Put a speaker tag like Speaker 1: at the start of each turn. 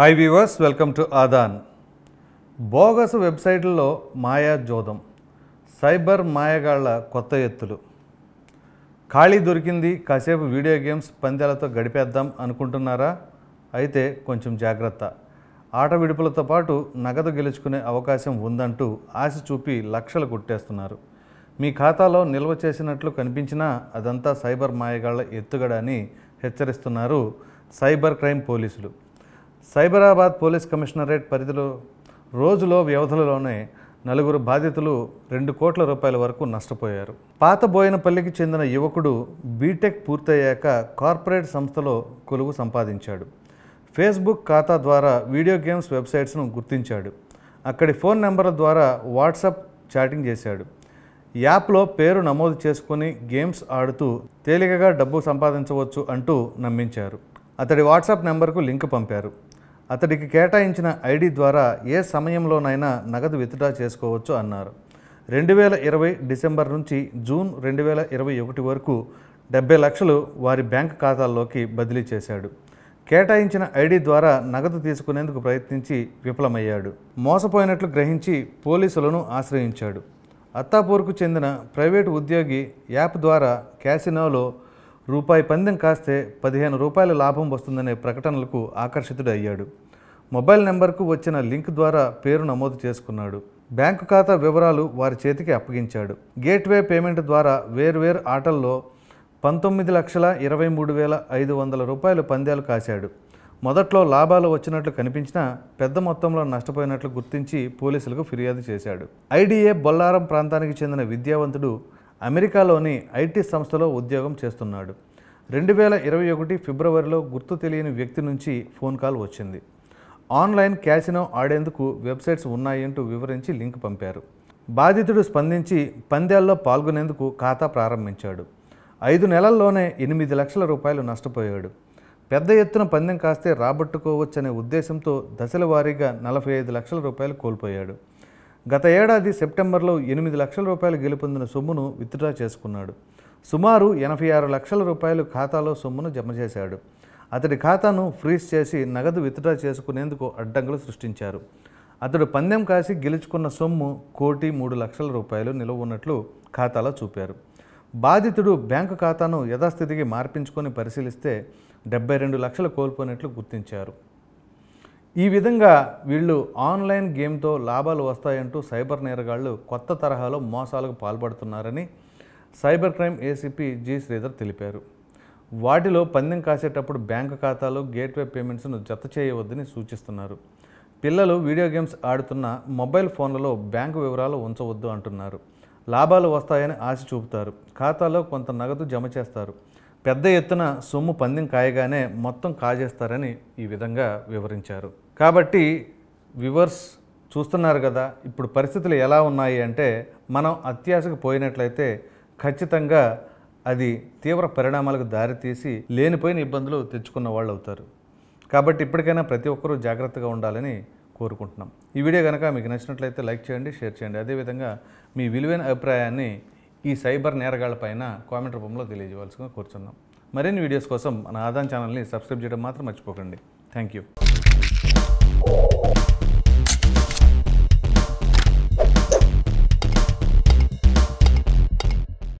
Speaker 1: hi viewers welcome to ఆదాన్ bogus వెబ్సైట్లలో మాయా జోదం సైబర్ మాయగాళ్ల కొత్త ఎత్తులు ఖాళీ దొరికింది కాసేపు వీడియో గేమ్స్ పంద్యాలతో గడిపేద్దాం అనుకుంటున్నారా అయితే కొంచెం జాగ్రత్త ఆట విడుపులతో పాటు నగదు గెలుచుకునే అవకాశం ఉందంటూ ఆశ చూపి లక్షలు కొట్టేస్తున్నారు మీ ఖాతాలో నిల్వ చేసినట్లు కనిపించినా అదంతా సైబర్ మాయగాళ్ల ఎత్తుగడని హెచ్చరిస్తున్నారు సైబర్ క్రైమ్ పోలీసులు సైబరాబాద్ పోలీస్ కమిషనరేట్ పరిధిలో రోజులో వ్యవధులలోనే నలుగురు బాధితులు రెండు కోట్ల రూపాయల వరకు నష్టపోయారు పాత బోయినపల్లికి చెందిన యువకుడు బీటెక్ పూర్తయ్యాక కార్పొరేట్ సంస్థలో కొలువు సంపాదించాడు ఫేస్బుక్ ఖాతా ద్వారా వీడియో గేమ్స్ వెబ్సైట్స్ను గుర్తించాడు అక్కడి ఫోన్ నెంబర్ల ద్వారా వాట్సాప్ చాటింగ్ చేశాడు యాప్లో పేరు నమోదు చేసుకుని గేమ్స్ ఆడుతూ తేలికగా డబ్బు సంపాదించవచ్చు అంటూ నమ్మించారు అతడి వాట్సాప్ నెంబర్కు లింక్ పంపారు అతడికి కేటాయించిన ఐడి ద్వారా ఏ సమయంలోనైనా నగదు విత్డ్రా చేసుకోవచ్చు అన్నారు రెండు వేల ఇరవై డిసెంబర్ నుంచి జూన్ రెండు వేల ఇరవై ఒకటి వరకు డెబ్బై లక్షలు వారి బ్యాంక్ ఖాతాల్లోకి బదిలీ చేశాడు కేటాయించిన ఐడి ద్వారా నగదు తీసుకునేందుకు ప్రయత్నించి విఫలమయ్యాడు మోసపోయినట్లు గ్రహించి పోలీసులను ఆశ్రయించాడు అత్తాపూర్కు చెందిన ప్రైవేటు ఉద్యోగి యాప్ ద్వారా క్యాసినోలో రూపాయి పందెం కాస్తే పదిహేను రూపాయల లాభం వస్తుందనే ప్రకటనలకు ఆకర్షితుడు అయ్యాడు మొబైల్ నెంబర్కు వచ్చిన లింక్ ద్వారా పేరు నమోదు చేసుకున్నాడు బ్యాంకు ఖాతా వివరాలు వారి చేతికి అప్పగించాడు గేట్వే పేమెంట్ ద్వారా వేర్వేరు ఆటల్లో పంతొమ్మిది లక్షల ఇరవై మూడు వేల ఐదు వందల రూపాయలు పందాలు కాశాడు మొదట్లో లాభాలు వచ్చినట్లు కనిపించినా పెద్ద మొత్తంలో నష్టపోయినట్లు గుర్తించి పోలీసులకు ఫిర్యాదు చేశాడు ఐడిఏ బొల్లారం ప్రాంతానికి చెందిన విద్యావంతుడు అమెరికాలోని ఐటీ సంస్థలో ఉద్యోగం చేస్తున్నాడు రెండు వేల ఇరవై ఒకటి ఫిబ్రవరిలో గుర్తు తెలియని వ్యక్తి నుంచి ఫోన్ కాల్ వచ్చింది ఆన్లైన్ క్యాసినో ఆడేందుకు వెబ్సైట్స్ ఉన్నాయంటూ వివరించి లింక్ పంపారు బాధితుడు స్పందించి పందేల్లో పాల్గొనేందుకు ఖాతా ప్రారంభించాడు ఐదు నెలల్లోనే ఎనిమిది లక్షల రూపాయలు నష్టపోయాడు పెద్ద ఎత్తున పందెం కాస్తే రాబట్టుకోవచ్చనే ఉద్దేశంతో దశల వారీగా నలభై ఐదు లక్షల రూపాయలు కోల్పోయాడు గత ఏడాది సెప్టెంబర్లో ఎనిమిది లక్షల రూపాయలు గెలుపొందిన సొమ్మును విత్డ్రా చేసుకున్నాడు సుమారు ఎనభై ఆరు లక్షల రూపాయలు ఖాతాలో సొమ్మును జమ చేశాడు అతడి ఖాతాను ఫ్రీజ్ చేసి నగదు విత్డ్రా చేసుకునేందుకు అడ్డంకులు సృష్టించారు అతడు పందెం కాసి గెలుచుకున్న సొమ్ము కోటి మూడు లక్షల రూపాయలు నిలువ ఉన్నట్లు ఖాతాలో చూపారు బాధితుడు బ్యాంకు ఖాతాను యథాస్థితికి మార్పించుకొని పరిశీలిస్తే డెబ్బై రెండు లక్షలు కోల్పోయినట్లు గుర్తించారు ఈ విధంగా వీళ్ళు ఆన్లైన్ గేమ్తో లాభాలు వస్తాయంటూ సైబర్ నేరగాళ్లు కొత్త తరహాలో మోసాలకు పాల్పడుతున్నారని cyber crime ACP G Sridhar తెలిపారు వాటిలో పందెం కాసేటప్పుడు బ్యాంకు ఖాతాలు గేట్వే పేమెంట్స్ను జత చేయవద్దని సూచిస్తున్నారు పిల్లలు వీడియో గేమ్స్ ఆడుతున్న మొబైల్ ఫోన్లలో బ్యాంకు వివరాలు ఉంచవద్దు అంటున్నారు లాభాలు వస్తాయని ఆశ చూపుతారు ఖాతాలో కొంత నగదు జమ చేస్తారు పెద్ద ఎత్తున సొమ్ము పందెం కాయగానే మొత్తం కాజేస్తారని ఈ విధంగా వివరించారు కాబట్టి వివర్స్ చూస్తున్నారు కదా ఇప్పుడు పరిస్థితులు ఎలా ఉన్నాయి అంటే మనం అత్యాశకు పోయినట్లయితే ఖచ్చితంగా అది తీవ్ర పరిణామాలకు దారితీసి లేనిపోయిన ఇబ్బందులు తెచ్చుకున్న వాళ్ళు అవుతారు కాబట్టి ఇప్పటికైనా ప్రతి ఒక్కరూ జాగ్రత్తగా ఉండాలని కోరుకుంటున్నాం ఈ వీడియో కనుక మీకు నచ్చినట్లయితే లైక్ చేయండి షేర్ చేయండి అదేవిధంగా మీ విలువైన అభిప్రాయాన్ని ఈ సైబర్ నేరగాళ్లపైన కామెంట్ రూపంలో తెలియజేయవలసిందిగా కూర్చున్నాం మరిన్ని వీడియోస్ కోసం మన ఆదాన్ ఛానల్ని సబ్స్క్రైబ్ చేయడం మాత్రం మర్చిపోకండి థ్యాంక్ యూ